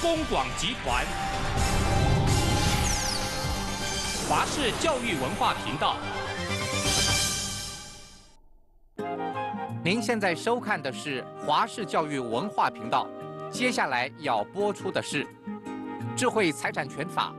中广集团、华视教育文化频道，您现在收看的是华视教育文化频道，接下来要播出的是《智慧财产权法》。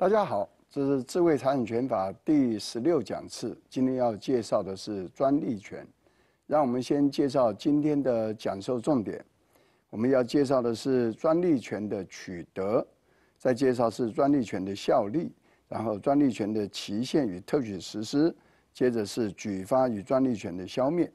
大家好，这是《智慧财产权法》第十六讲次。今天要介绍的是专利权，让我们先介绍今天的讲授重点。我们要介绍的是专利权的取得，再介绍是专利权的效力，然后专利权的期限与特许实施，接着是举发与专利权的消灭。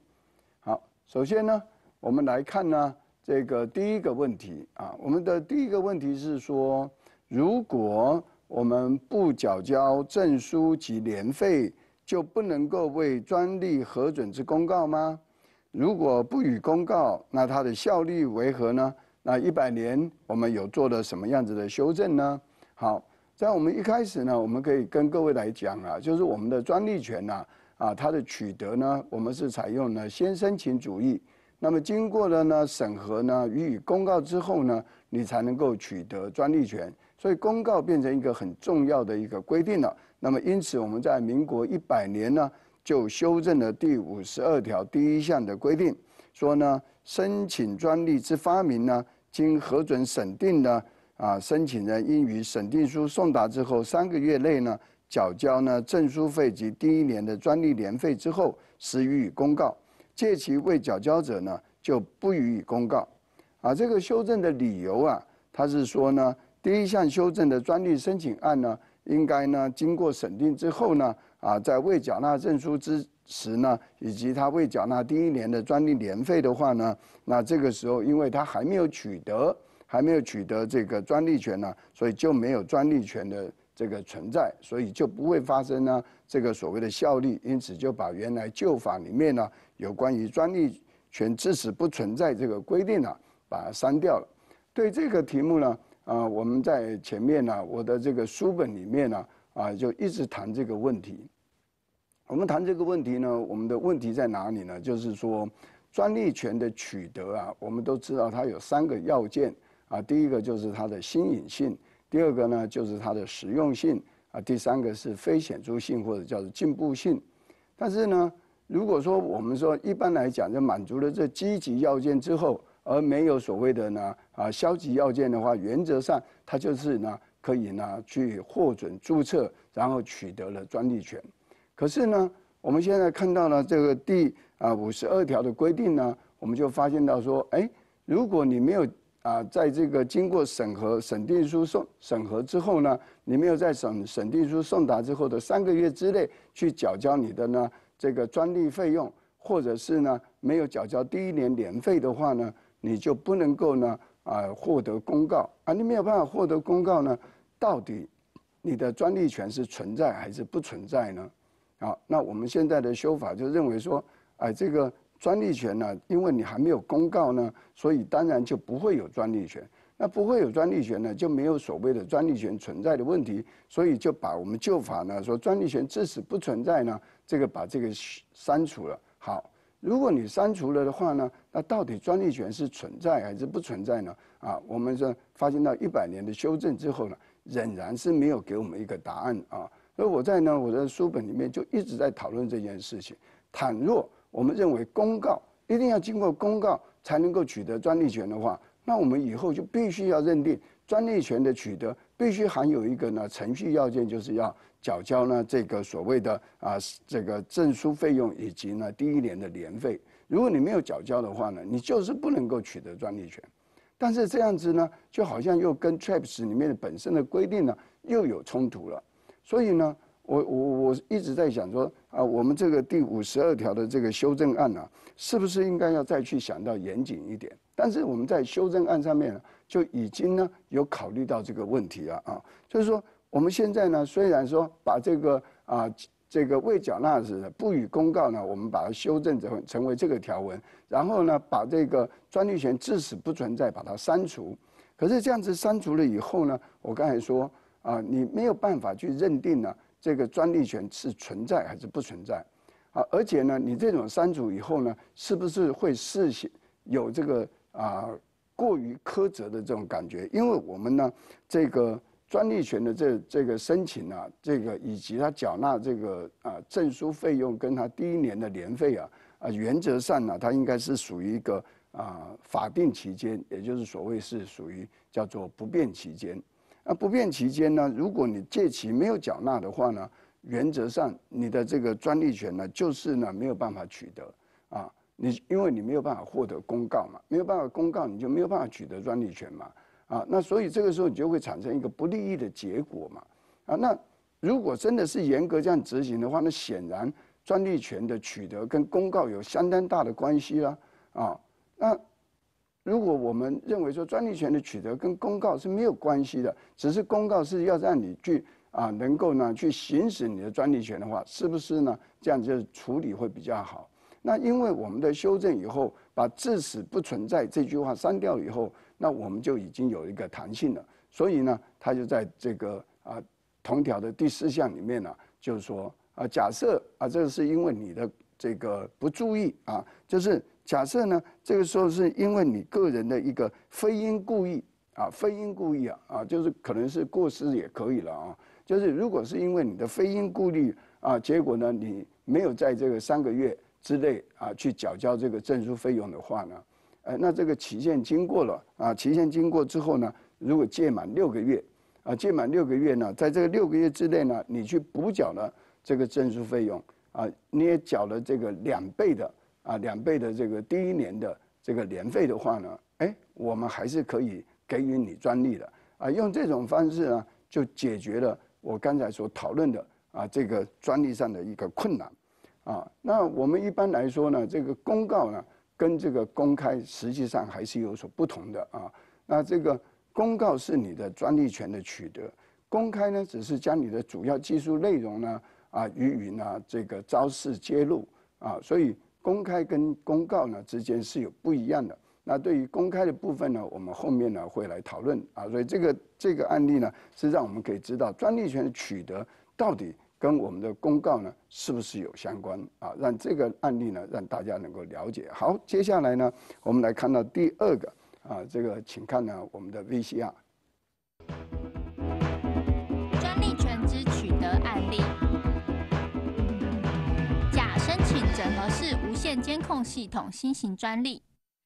好，首先呢，我们来看呢这个第一个问题啊。我们的第一个问题是说，如果我们不缴交证书及年费，就不能够为专利核准之公告吗？如果不予公告，那它的效力为何呢？那一百年，我们有做了什么样子的修正呢？好，在我们一开始呢，我们可以跟各位来讲啊，就是我们的专利权呢，啊，它的取得呢，我们是采用了先申请主义。那么经过了呢审核呢，予以公告之后呢，你才能够取得专利权。所以公告变成一个很重要的一个规定了。那么，因此我们在民国一百年呢，就修正了第五十二条第一项的规定，说呢，申请专利之发明呢，经核准审定呢，啊，申请人应于审定书送达之后三个月内呢，缴交呢证书费及第一年的专利年费之后，时予以公告；借其未缴交者呢，就不予以公告。啊，这个修正的理由啊，他是说呢。第一项修正的专利申请案呢，应该呢经过审定之后呢，啊，在未缴纳证书之时呢，以及他未缴纳第一年的专利年费的话呢，那这个时候，因为他还没有取得，还没有取得这个专利权呢，所以就没有专利权的这个存在，所以就不会发生呢这个所谓的效力。因此，就把原来旧法里面呢有关于专利权之时不存在这个规定呢，把它删掉了。对这个题目呢。啊，我们在前面呢，我的这个书本里面呢，啊，就一直谈这个问题。我们谈这个问题呢，我们的问题在哪里呢？就是说，专利权的取得啊，我们都知道它有三个要件啊，第一个就是它的新颖性，第二个呢就是它的实用性啊，第三个是非显著性或者叫做进步性。但是呢，如果说我们说一般来讲，就满足了这积极要件之后，而没有所谓的呢。啊，消极要件的话，原则上它就是呢，可以呢去获准注册，然后取得了专利权。可是呢，我们现在看到了这个第啊五十二条的规定呢，我们就发现到说，哎，如果你没有啊在这个经过审核审定书送审核之后呢，你没有在审审定书送达之后的三个月之内去缴交你的呢这个专利费用，或者是呢没有缴交第一年年费的话呢，你就不能够呢。啊，获得公告啊，你没有办法获得公告呢？到底你的专利权是存在还是不存在呢？啊，那我们现在的修法就认为说，哎，这个专利权呢，因为你还没有公告呢，所以当然就不会有专利权。那不会有专利权呢，就没有所谓的专利权存在的问题，所以就把我们旧法呢说专利权致使不存在呢，这个把这个删除了。好。如果你删除了的话呢，那到底专利权是存在还是不存在呢？啊，我们说发现到一百年的修正之后呢，仍然是没有给我们一个答案啊。所以我在呢，我的书本里面就一直在讨论这件事情。倘若我们认为公告一定要经过公告才能够取得专利权的话，那我们以后就必须要认定专利权的取得。必须含有一个呢，程序要件就是要缴交呢这个所谓的啊这个证书费用以及呢第一年的年费。如果你没有缴交的话呢，你就是不能够取得专利权。但是这样子呢，就好像又跟 TRIPS 里面的本身的规定呢又有冲突了。所以呢，我我我一直在想说。啊，我们这个第五十二条的这个修正案呢，是不是应该要再去想到严谨一点？但是我们在修正案上面呢，就已经呢有考虑到这个问题了啊。就是说，我们现在呢虽然说把这个啊这个未缴纳时不予公告呢，我们把它修正成成为这个条文，然后呢把这个专利权致使不存在把它删除。可是这样子删除了以后呢，我刚才说啊，你没有办法去认定呢。这个专利权是存在还是不存在？啊，而且呢，你这种删除以后呢，是不是会事先有这个啊过于苛责的这种感觉？因为我们呢，这个专利权的这这个申请啊，这个以及他缴纳这个啊证书费用跟他第一年的年费啊啊，原则上呢，它应该是属于一个啊法定期间，也就是所谓是属于叫做不变期间。那不变期间呢？如果你借期没有缴纳的话呢？原则上你的这个专利权呢，就是呢没有办法取得啊。你因为你没有办法获得公告嘛，没有办法公告，你就没有办法取得专利权嘛。啊，那所以这个时候你就会产生一个不利益的结果嘛。啊，那如果真的是严格这样执行的话，那显然专利权的取得跟公告有相当大的关系啦。啊，那。如果我们认为说专利权的取得跟公告是没有关系的，只是公告是要让你去啊，能够呢去行使你的专利权的话，是不是呢？这样就是处理会比较好。那因为我们的修正以后，把“致此不存在”这句话删掉以后，那我们就已经有一个弹性了。所以呢，他就在这个啊同条的第四项里面呢，就是说啊，假设啊，这是因为你的这个不注意啊，就是。假设呢，这个时候是因为你个人的一个非因故意啊，非因故意啊，啊，就是可能是过失也可以了啊。就是如果是因为你的非因故意啊，结果呢，你没有在这个三个月之内啊去缴交这个证书费用的话呢，呃，那这个期限经过了啊，期限经过之后呢，如果届满六个月啊，届满六个月呢，在这个六个月之内呢，你去补缴了这个证书费用啊，你也缴了这个两倍的。啊，两倍的这个第一年的这个年费的话呢，哎，我们还是可以给予你专利的。啊，用这种方式呢，就解决了我刚才所讨论的啊这个专利上的一个困难。啊，那我们一般来说呢，这个公告呢，跟这个公开实际上还是有所不同的啊。那这个公告是你的专利权的取得，公开呢只是将你的主要技术内容呢啊予以呢这个招式揭露啊，所以。公开跟公告呢之间是有不一样的。那对于公开的部分呢，我们后面呢会来讨论啊。所以这个这个案例呢，是让我们可以知道专利权的取得到底跟我们的公告呢是不是有相关啊？让这个案例呢让大家能够了解。好，接下来呢，我们来看到第二个啊，这个请看呢我们的 VCR。监控系统新型专利，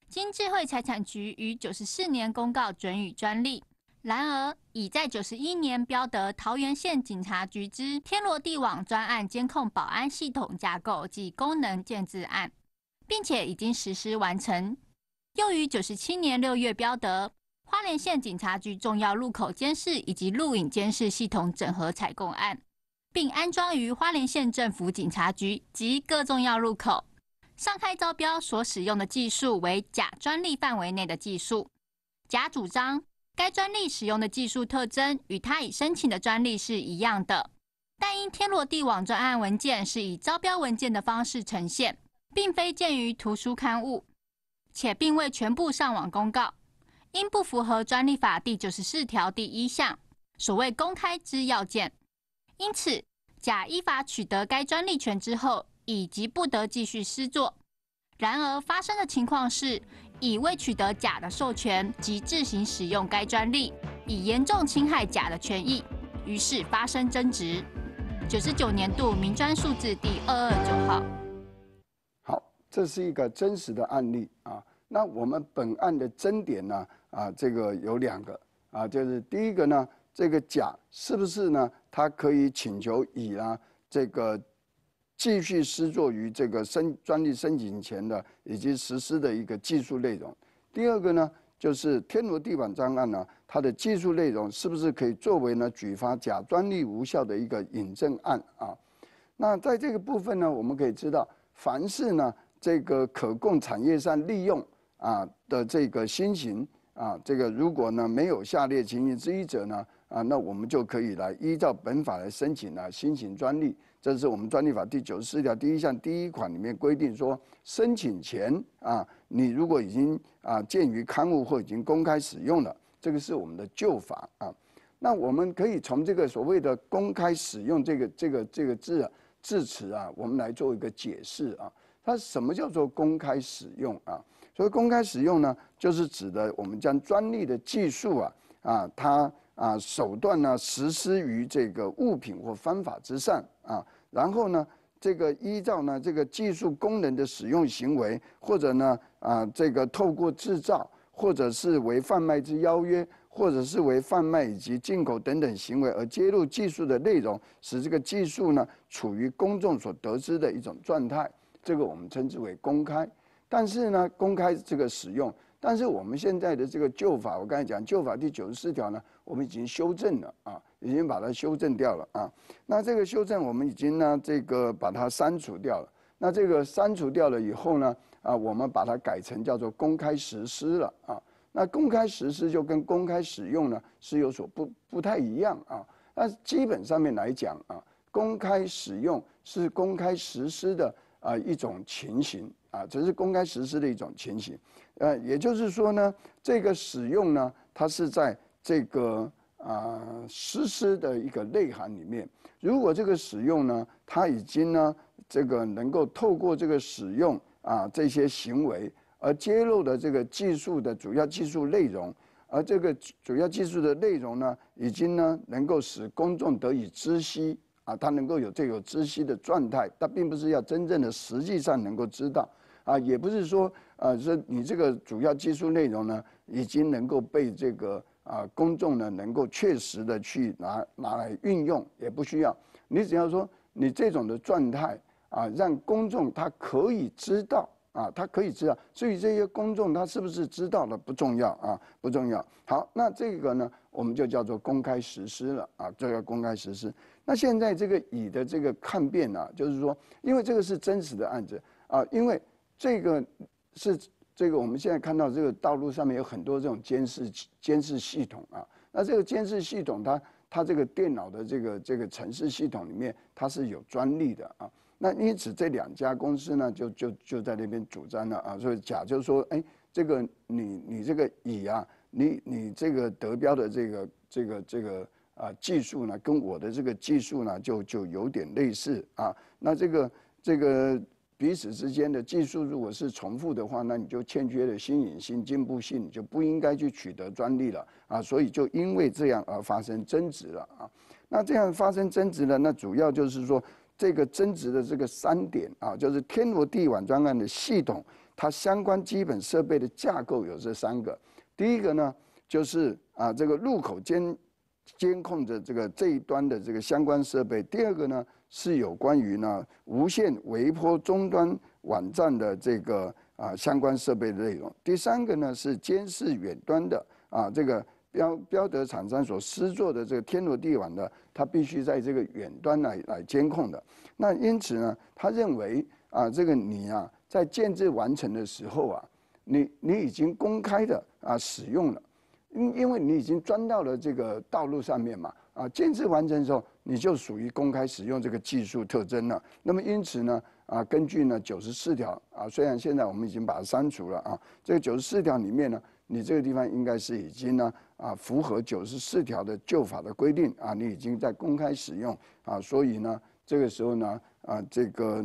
经智慧财产局于九十四年公告准予专利。然而，已在九十一年标得桃园县警察局之“天罗地网”专案监控保安系统架构及功能建制案，并且已经实施完成。又于九十七年六月标得花莲县警察局重要路口监视以及录影监视系统整合采购案，并安装于花莲县政府警察局及各重要路口。上开招标所使用的技术为甲专利范围内的技术。甲主张该专利使用的技术特征与他已申请的专利是一样的，但因天罗地网专案文件是以招标文件的方式呈现，并非见于图书刊物，且并未全部上网公告，因不符合专利法第九十四条第一项所谓公开之要件，因此甲依法取得该专利权之后。以及不得继续施作。然而发生的情况是，乙未取得甲的授权即自行使用该专利，已严重侵害甲的权益，于是发生争执。九十九年度民专数字第二二九号。好，这是一个真实的案例啊。那我们本案的争点呢？啊，这个有两个啊，就是第一个呢，这个甲是不是呢？他可以请求乙呢？这个。继续施作于这个申专利申请前的以及实施的一个技术内容。第二个呢，就是天罗地网专案呢，它的技术内容是不是可以作为呢举发假专利无效的一个引证案啊？那在这个部分呢，我们可以知道，凡是呢这个可供产业上利用啊的这个新型啊，这个如果呢没有下列情形之一者呢？啊，那我们就可以来依照本法来申请啊，新型专利。这是我们专利法第九十四条第一项第一款里面规定说，申请前啊，你如果已经啊，鉴于刊物或已经公开使用了，这个是我们的旧法啊。那我们可以从这个所谓的公开使用这个这个这个字字词啊，我们来做一个解释啊。它什么叫做公开使用啊？所以公开使用呢，就是指的我们将专利的技术啊啊它。啊，手段呢实施于这个物品或方法之上啊，然后呢，这个依照呢这个技术功能的使用行为，或者呢啊这个透过制造，或者是为贩卖之邀约，或者是为贩卖以及进口等等行为而揭露技术的内容，使这个技术呢处于公众所得知的一种状态，这个我们称之为公开。但是呢，公开这个使用。但是我们现在的这个旧法，我刚才讲旧法第九十四条呢，我们已经修正了啊，已经把它修正掉了啊。那这个修正我们已经呢，这个把它删除掉了。那这个删除掉了以后呢，啊，我们把它改成叫做公开实施了啊。那公开实施就跟公开使用呢是有所不不太一样啊。那基本上面来讲啊，公开使用是公开实施的啊一种情形。啊，只是公开实施的一种情形。呃，也就是说呢，这个使用呢，它是在这个啊实施的一个内涵里面。如果这个使用呢，它已经呢，这个能够透过这个使用啊这些行为而揭露的这个技术的主要技术内容，而这个主要技术的内容呢，已经呢能够使公众得以知悉啊，它能够有这个知悉的状态，它并不是要真正的实际上能够知道。啊，也不是说，呃，说你这个主要技术内容呢，已经能够被这个啊公众呢能够确实的去拿拿来运用，也不需要。你只要说你这种的状态啊，让公众他可以知道啊，他可以知道。至于这些公众他是不是知道了，不重要啊，不重要。好，那这个呢，我们就叫做公开实施了啊，就要公开实施。那现在这个乙的这个抗辩呢，就是说，因为这个是真实的案子啊，因为。这个是这个，我们现在看到这个道路上面有很多这种监视监视系统啊。那这个监视系统，它它这个电脑的这个这个城市系统里面，它是有专利的啊。那因此这两家公司呢，就就就在那边主张了啊。所以甲就是说，哎，这个你你这个乙啊，你你这个德标的这个这个这个啊技术呢，跟我的这个技术呢，就就有点类似啊。那这个这个。彼此之间的技术，如果是重复的话，那你就欠缺了新颖性、进步性，就不应该去取得专利了啊！所以就因为这样而发生争执了啊！那这样发生争执了，那主要就是说，这个争执的这个三点啊，就是天罗地网专案的系统，它相关基本设备的架构有这三个。第一个呢，就是啊，这个入口监监控着这个这一端的这个相关设备；第二个呢。是有关于呢无线微波终端网站的这个啊相关设备的内容。第三个呢是监视远端的啊，这个标标的厂商所施做的这个天罗地网的，它必须在这个远端来来监控的。那因此呢，他认为啊，这个你啊在建制完成的时候啊，你你已经公开的啊使用了，因因为你已经钻到了这个道路上面嘛啊，建设完成的时候。你就属于公开使用这个技术特征了。那么因此呢，啊，根据呢九十四条啊，虽然现在我们已经把它删除了啊，这个九十四条里面呢，你这个地方应该是已经呢啊符合九十四条的旧法的规定啊，你已经在公开使用啊，所以呢，这个时候呢啊，这个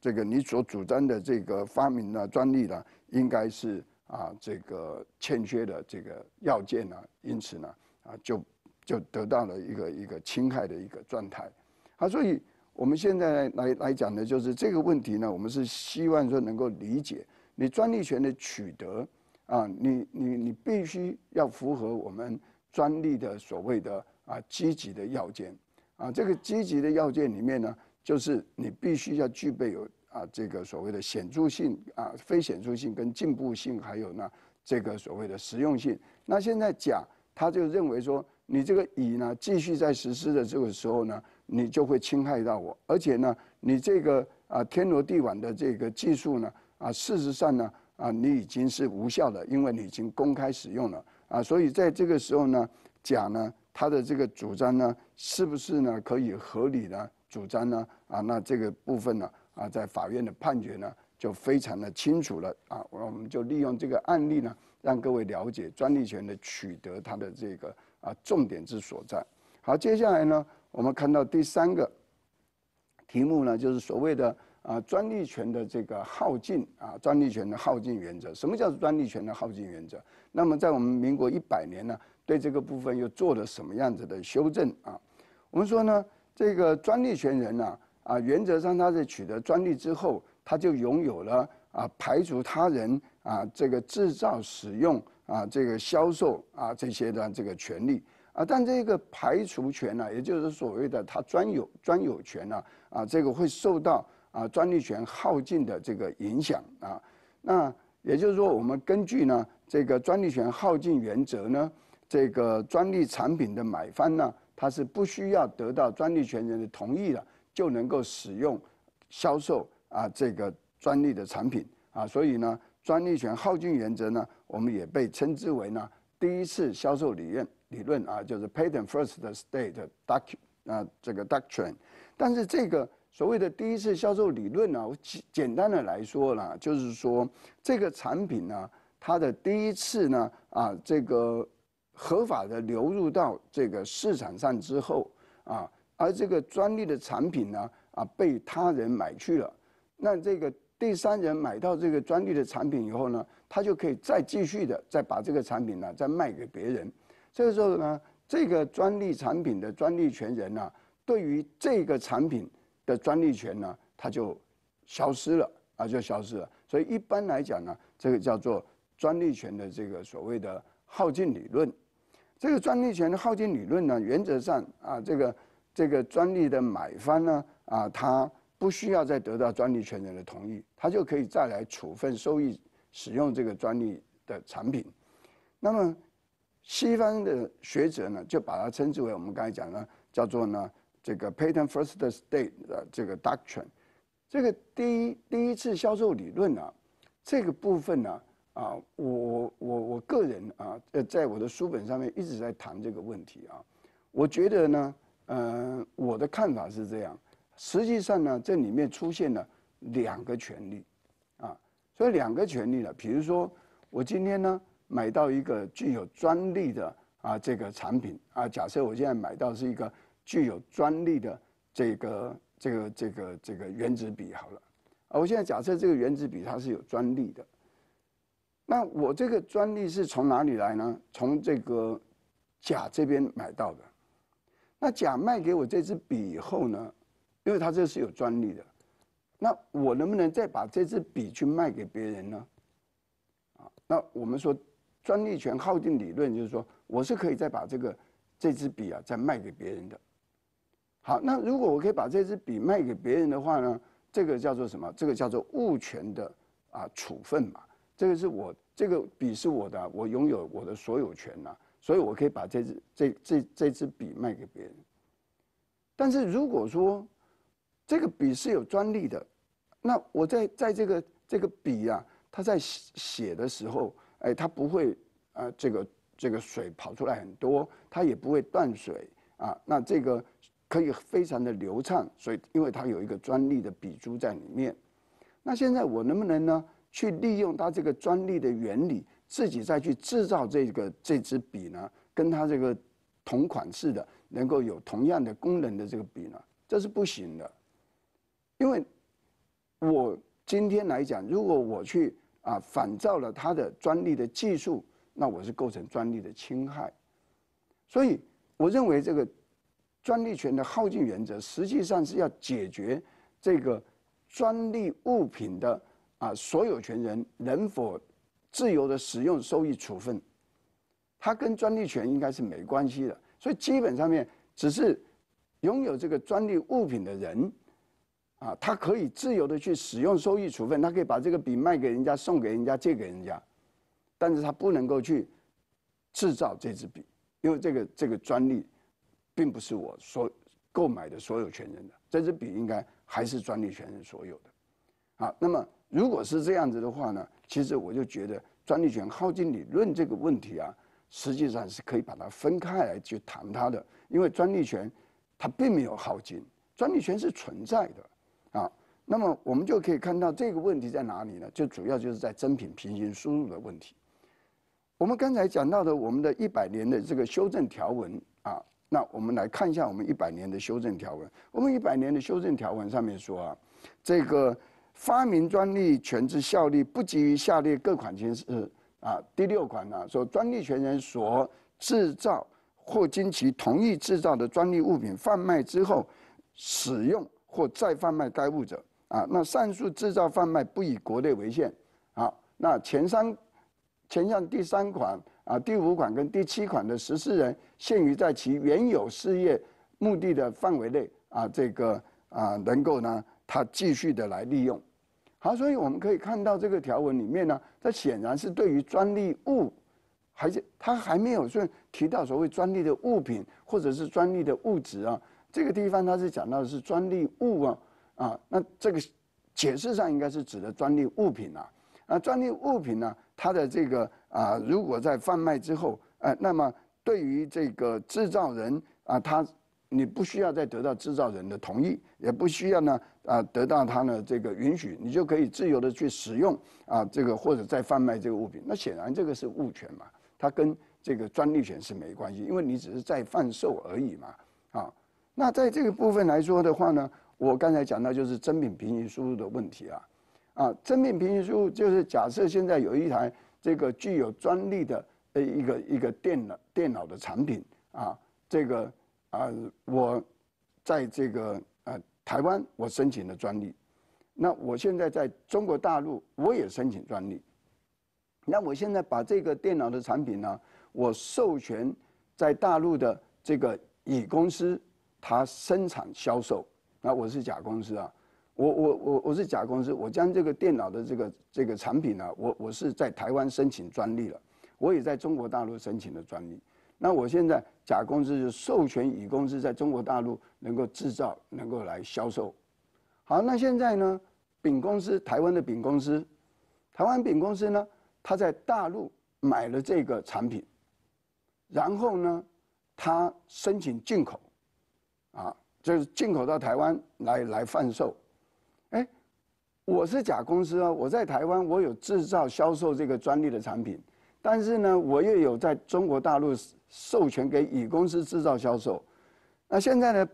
这个你所主张的这个发明的专利呢，应该是啊这个欠缺的这个要件呢，因此呢啊就。就得到了一个一个侵害的一个状态，啊，所以我们现在来来讲的就是这个问题呢，我们是希望说能够理解，你专利权的取得，啊，你你你必须要符合我们专利的所谓的啊积极的要件，啊，这个积极的要件里面呢，就是你必须要具备有啊这个所谓的显著性啊非显著性跟进步性，还有呢这个所谓的实用性。那现在甲他就认为说。你这个乙呢，继续在实施的这个时候呢，你就会侵害到我。而且呢，你这个啊天罗地网的这个技术呢，啊，事实上呢，啊，你已经是无效的，因为你已经公开使用了啊。所以在这个时候呢，甲呢，他的这个主张呢，是不是呢可以合理的主张呢？啊，那这个部分呢，啊，在法院的判决呢，就非常的清楚了啊。我们就利用这个案例呢，让各位了解专利权的取得它的这个。啊，重点之所在。好，接下来呢，我们看到第三个题目呢，就是所谓的啊，专利权的这个耗尽啊，专利权的耗尽原则。什么叫做专利权的耗尽原则？那么在我们民国一百年呢，对这个部分又做了什么样子的修正啊？我们说呢，这个专利权人呢，啊，原则上他在取得专利之后，他就拥有了啊，排除他人啊，这个制造、使用。啊，这个销售啊，这些的这个权利啊，但这个排除权呢，也就是所谓的它专有专有权呢，啊，这个会受到啊专利权耗尽的这个影响啊。那也就是说，我们根据呢这个专利权耗尽原则呢，这个专利产品的买方呢，他是不需要得到专利权人的同意了就能够使用、销售啊这个专利的产品啊，所以呢，专利权耗尽原则呢。我们也被称之为呢第一次销售理论理论啊，就是 patent first state doc 啊这个 doctrine。但是这个所谓的第一次销售理论呢，我简简单的来说呢，就是说这个产品呢，它的第一次呢啊这个合法的流入到这个市场上之后啊，而这个专利的产品呢啊被他人买去了，那这个。第三人买到这个专利的产品以后呢，他就可以再继续的再把这个产品呢再卖给别人。这个时候呢，这个专利产品的专利权人呢，对于这个产品的专利权呢，他就消失了啊，就消失了。所以一般来讲呢，这个叫做专利权的这个所谓的耗尽理论。这个专利权的耗尽理论呢，原则上啊，这个这个专利的买方呢啊，他。不需要再得到专利权人的同意，他就可以再来处分收益、使用这个专利的产品。那么，西方的学者呢，就把它称之为我们刚才讲的，叫做呢这个 Patent First State 的这个 Doctrine，这个第一第一次销售理论啊，这个部分呢，啊，我我我我个人啊，在我的书本上面一直在谈这个问题啊，我觉得呢，嗯，我的看法是这样。实际上呢，这里面出现了两个权利，啊，所以两个权利呢，比如说，我今天呢买到一个具有专利的啊这个产品啊，假设我现在买到是一个具有专利的这个这个这个这个原子笔好了，啊，我现在假设这个原子笔它是有专利的，那我这个专利是从哪里来呢？从这个甲这边买到的，那甲卖给我这支笔以后呢？因为它这是有专利的，那我能不能再把这支笔去卖给别人呢？啊，那我们说，专利权耗尽理论就是说，我是可以再把这个这支笔啊再卖给别人的。好，那如果我可以把这支笔卖给别人的话呢，这个叫做什么？这个叫做物权的啊处分嘛。这个是我这个笔是我的，我拥有我的所有权啊，所以我可以把这支这这这支笔卖给别人。但是如果说，这个笔是有专利的，那我在在这个这个笔啊，它在写写的时候，哎，它不会啊，这个这个水跑出来很多，它也不会断水啊。那这个可以非常的流畅，所以因为它有一个专利的笔珠在里面。那现在我能不能呢，去利用它这个专利的原理，自己再去制造这个这支笔呢？跟它这个同款式的能够有同样的功能的这个笔呢？这是不行的。因为，我今天来讲，如果我去啊仿造了他的专利的技术，那我是构成专利的侵害。所以，我认为这个专利权的耗尽原则，实际上是要解决这个专利物品的啊所有权人能否自由的使用、收益、处分，它跟专利权应该是没关系的。所以，基本上面只是拥有这个专利物品的人。啊，他可以自由的去使用收益处分，他可以把这个笔卖给人家、送给人家、借给人家，但是他不能够去制造这支笔，因为这个这个专利并不是我所购买的所有权人的这支笔应该还是专利权人所有的。啊，那么如果是这样子的话呢，其实我就觉得专利权耗尽理论这个问题啊，实际上是可以把它分开来去谈它的，因为专利权它并没有耗尽，专利权是存在的。啊，那么我们就可以看到这个问题在哪里呢？就主要就是在真品平行输入的问题。我们刚才讲到的，我们的一百年的这个修正条文啊，那我们来看一下我们一百年的修正条文。我们一百年的修正条文上面说啊，这个发明专利权之效力不基于下列各款情形啊，第六款呢说，专利权人所制造或经其同意制造的专利物品贩卖之后使用。或再贩卖该物者，啊，那上述制造贩卖不以国内为限，好，那前三、前项第三款、啊第五款跟第七款的实施人限于在其原有事业目的的范围内，啊这个啊能够呢，他继续的来利用，好，所以我们可以看到这个条文里面呢，这显然是对于专利物，还是他还没有说提到所谓专利的物品或者是专利的物质啊。这个地方它是讲到的是专利物啊啊，那这个解释上应该是指的专利物品啊啊，专利物品呢，它的这个啊，如果在贩卖之后，呃，那么对于这个制造人啊，他你不需要再得到制造人的同意，也不需要呢啊得到他呢这个允许，你就可以自由的去使用啊，这个或者再贩卖这个物品，那显然这个是物权嘛，它跟这个专利权是没关系，因为你只是在贩售而已嘛啊。那在这个部分来说的话呢，我刚才讲到就是真品平行输入的问题啊，啊，真品平行输入就是假设现在有一台这个具有专利的呃一个一个电脑电脑的产品啊，这个啊，我在这个呃台湾我申请了专利，那我现在在中国大陆我也申请专利，那我现在把这个电脑的产品呢，我授权在大陆的这个乙公司。他生产销售，那我是甲公司啊，我我我我是甲公司，我将这个电脑的这个这个产品呢，我我是在台湾申请专利了，我也在中国大陆申请了专利。那我现在甲公司就授权乙公司在中国大陆能够制造，能够来销售。好，那现在呢，丙公司台湾的丙公司，台湾丙公司呢，他在大陆买了这个产品，然后呢，他申请进口。啊，就是进口到台湾来来贩售，哎，我是甲公司啊，我在台湾我有制造销售这个专利的产品，但是呢，我又有在中国大陆授权给乙公司制造销售，那现在呢，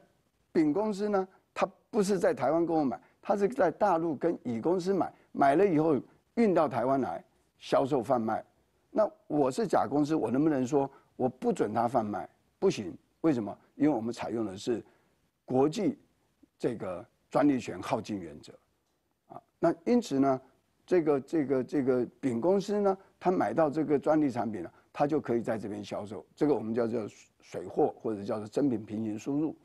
丙公司呢，他不是在台湾购买，他是在大陆跟乙公司买，买了以后运到台湾来销售贩卖，那我是甲公司，我能不能说我不准他贩卖？不行。为什么？因为我们采用的是国际这个专利权耗尽原则，啊，那因此呢，这个这个这个丙公司呢，他买到这个专利产品呢，他就可以在这边销售。这个我们叫做水货或者叫做真品平行输入。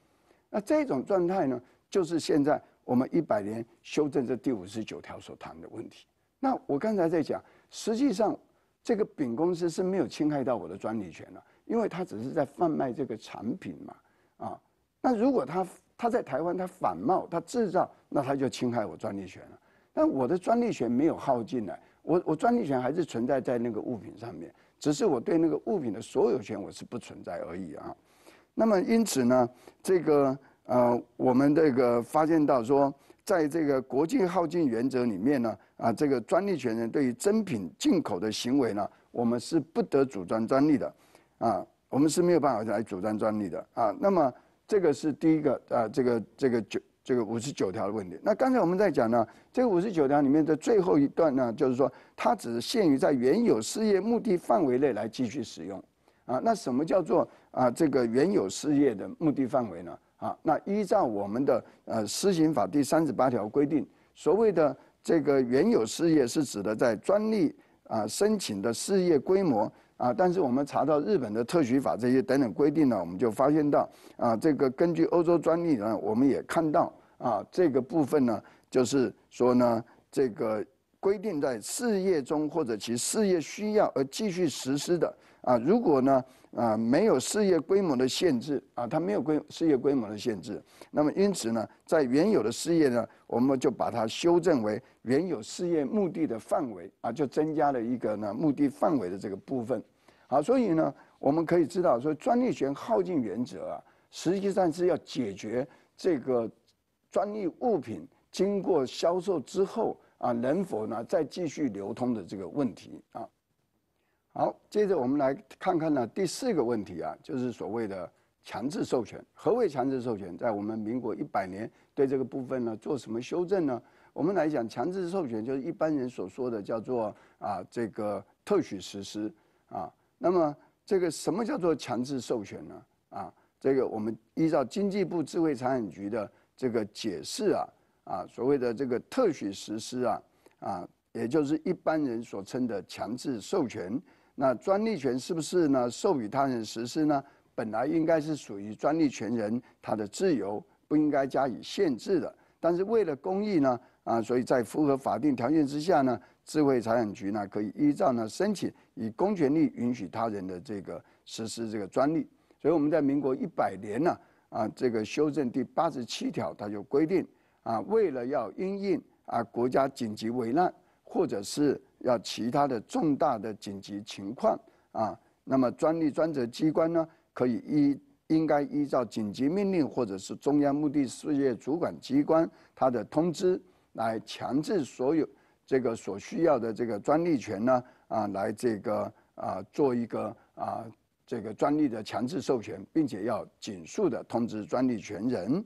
那这种状态呢，就是现在我们一百年修正这第五十九条所谈的问题。那我刚才在讲，实际上这个丙公司是没有侵害到我的专利权的。因为他只是在贩卖这个产品嘛，啊，那如果他他在台湾他反冒他制造，那他就侵害我专利权了。但我的专利权没有耗尽呢，我我专利权还是存在在那个物品上面，只是我对那个物品的所有权我是不存在而已啊。那么因此呢，这个呃我们这个发现到说，在这个国际耗尽原则里面呢，啊这个专利权人对于真品进口的行为呢，我们是不得主张专利的。啊，我们是没有办法来主张专利的啊。那么这个是第一个啊，这个这个九这个五十九条的问题。那刚才我们在讲呢，这个五十九条里面的最后一段呢，就是说它只是限于在原有事业目的范围内来继续使用啊。那什么叫做啊这个原有事业的目的范围呢？啊，那依照我们的呃《施行法》第三十八条规定，所谓的这个原有事业是指的在专利啊申请的事业规模。啊，但是我们查到日本的特许法这些等等规定呢，我们就发现到啊，这个根据欧洲专利呢，我们也看到啊，这个部分呢，就是说呢，这个规定在事业中或者其事业需要而继续实施的啊，如果呢啊没有事业规模的限制啊，它没有规事业规模的限制，那么因此呢，在原有的事业呢，我们就把它修正为原有事业目的的范围啊，就增加了一个呢目的范围的这个部分。啊，所以呢，我们可以知道，说专利权耗尽原则啊，实际上是要解决这个专利物品经过销售之后啊，能否呢再继续流通的这个问题啊。好，接着我们来看看呢第四个问题啊，就是所谓的强制授权。何为强制授权？在我们民国一百年对这个部分呢做什么修正呢？我们来讲强制授权，就是一般人所说的叫做啊这个特许实施啊。那么这个什么叫做强制授权呢？啊，这个我们依照经济部智慧财产局的这个解释啊，啊所谓的这个特许实施啊，啊也就是一般人所称的强制授权。那专利权是不是呢授予他人实施呢？本来应该是属于专利权人他的自由，不应该加以限制的。但是为了公益呢，啊所以在符合法定条件之下呢。智慧财产局呢，可以依照呢申请，以公权力允许他人的这个实施这个专利。所以我们在民国一百年呢，啊，这个修正第八十七条，它就规定，啊，为了要因应啊国家紧急危难，或者是要其他的重大的紧急情况啊，那么专利专责机关呢，可以依应该依照紧急命令，或者是中央目的事业主管机关他的通知来强制所有。这个所需要的这个专利权呢，啊，来这个啊，做一个啊，这个专利的强制授权，并且要紧速的通知专利权人。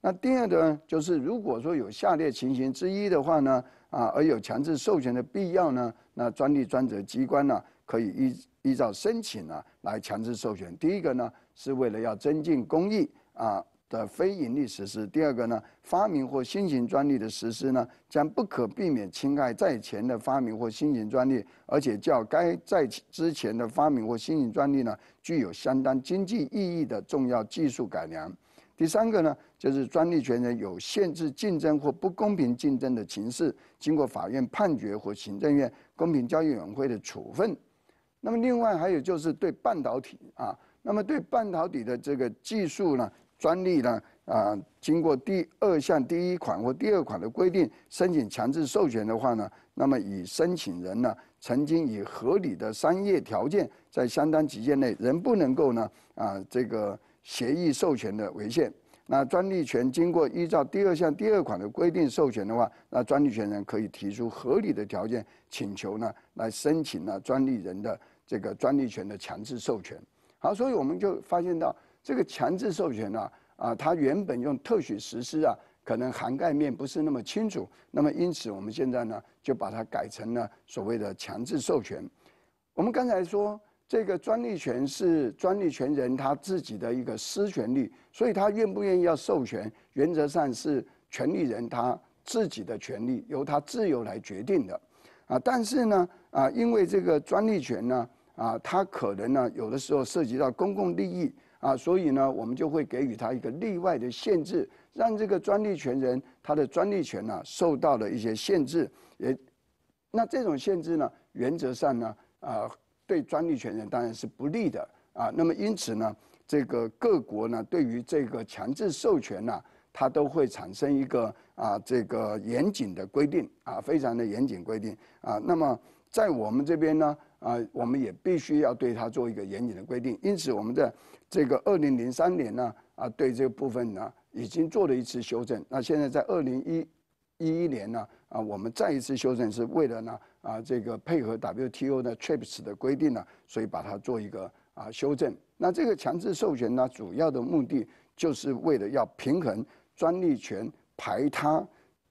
那第二个呢，就是如果说有下列情形之一的话呢，啊，而有强制授权的必要呢，那专利专责机关呢，可以依依照申请呢来强制授权。第一个呢，是为了要增进公益啊。的非盈利实施，第二个呢，发明或新型专利的实施呢，将不可避免侵害在前的发明或新型专利，而且较该在之前的发明或新型专利呢，具有相当经济意义的重要技术改良。第三个呢，就是专利权人有限制竞争或不公平竞争的情势，经过法院判决或行政院公平交易委员会的处分。那么另外还有就是对半导体啊，那么对半导体的这个技术呢。专利呢啊，经过第二项第一款或第二款的规定申请强制授权的话呢，那么以申请人呢曾经以合理的商业条件在相当期限内仍不能够呢啊这个协议授权的为限。那专利权经过依照第二项第二款的规定授权的话，那专利权人可以提出合理的条件请求呢来申请呢专利人的这个专利权的强制授权。好，所以我们就发现到。这个强制授权呢，啊，它原本用特许实施啊，可能涵盖面不是那么清楚。那么因此，我们现在呢，就把它改成了所谓的强制授权。我们刚才说，这个专利权是专利权人他自己的一个私权利，所以他愿不愿意要授权，原则上是权利人他自己的权利，由他自由来决定的。啊，但是呢，啊，因为这个专利权呢，啊，它可能呢，有的时候涉及到公共利益。啊，所以呢，我们就会给予他一个例外的限制，让这个专利权人他的专利权呢受到了一些限制。也，那这种限制呢，原则上呢，啊，对专利权人当然是不利的啊。那么因此呢，这个各国呢，对于这个强制授权呢，它都会产生一个啊，这个严谨的规定啊，非常的严谨规定啊。那么在我们这边呢。啊，我们也必须要对它做一个严谨的规定。因此，我们在这个二零零三年呢，啊，对这个部分呢，已经做了一次修正。那现在在二零一一一年呢，啊，我们再一次修正是为了呢，啊，这个配合 WTO 的 TRIPS 的规定呢，所以把它做一个啊修正。那这个强制授权呢，主要的目的就是为了要平衡专利权排他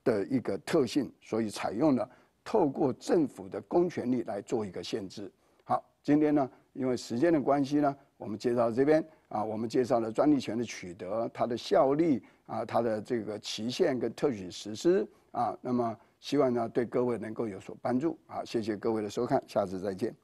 的一个特性，所以采用了。透过政府的公权力来做一个限制。好，今天呢，因为时间的关系呢，我们介绍这边啊，我们介绍了专利权的取得、它的效力啊、它的这个期限跟特许实施啊，那么希望呢对各位能够有所帮助啊，谢谢各位的收看，下次再见。